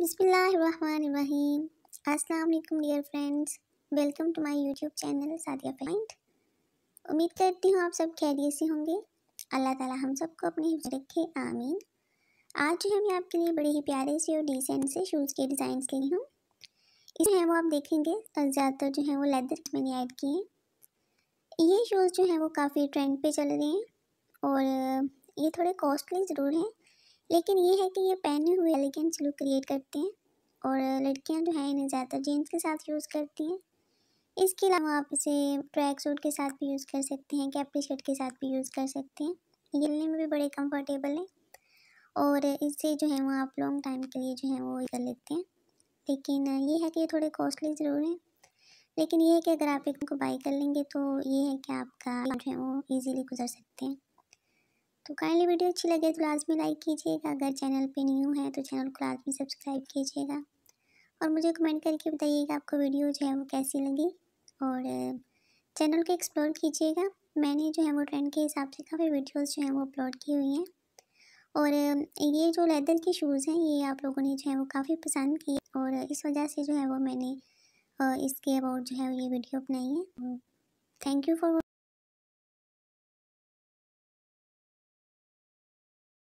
बिसमीम असलकम dear friends welcome to my YouTube channel Sadia friend उम्मीद करती हूँ आप सब खैरियत से होंगे अल्लाह ताला हम सबको अपने हिफ्ज रखे आमीन आज जो है मैं आपके लिए बड़े ही प्यारे से और डिसेंट से शूज़ के डिज़ाइन ली हूँ इसमें वो आप देखेंगे ज़्यादातर जो है वो लेदर मैंने ऐड किए ये शूज़ जो है वो काफ़ी ट्रेंड पर चल रहे हैं और ये थोड़े कॉस्टली ज़रूर हैं लेकिन ये है कि ये पहने हुए एलिगेंस लुक क्रिएट करते हैं और लड़कियां जो है इन्हें ज़्यादातर जीन्स के साथ यूज़ करती हैं इसके अलावा आप इसे ट्रैक सूट के साथ भी यूज़ कर सकते हैं कैपरी शर्ट के साथ भी यूज़ कर सकते हैं गिलने में भी बड़े कम्फर्टेबल हैं और इससे जो है वो आप लॉन्ग टाइम के लिए जो है वो कर लेते हैं लेकिन ये है कि ये थोड़े कॉस्टली ज़रूर हैं लेकिन ये है कि अगर आप इनको बाई कर लेंगे तो ये है कि आपका जो है वो ईज़िली गुजर सकते हैं तो काइंडली वीडियो अच्छी लगे तो लाजमी लाइक कीजिएगा अगर चैनल पे न्यू है तो चैनल को लाजमी सब्सक्राइब कीजिएगा और मुझे कमेंट करके बताइएगा आपको वीडियो जो है वो कैसी लगी और चैनल को एक्सप्लोर कीजिएगा मैंने जो है वो ट्रेंड के हिसाब से काफ़ी वीडियोज़ जो हैं वो अपलोड की हुई हैं और ये जो लेदर के शूज़ हैं ये आप लोगों ने जो है वो काफ़ी पसंद किए और इस वजह से जो है वो मैंने इसके अबाउट जो है वो ये वीडियो अपनाई है थैंक यू फॉर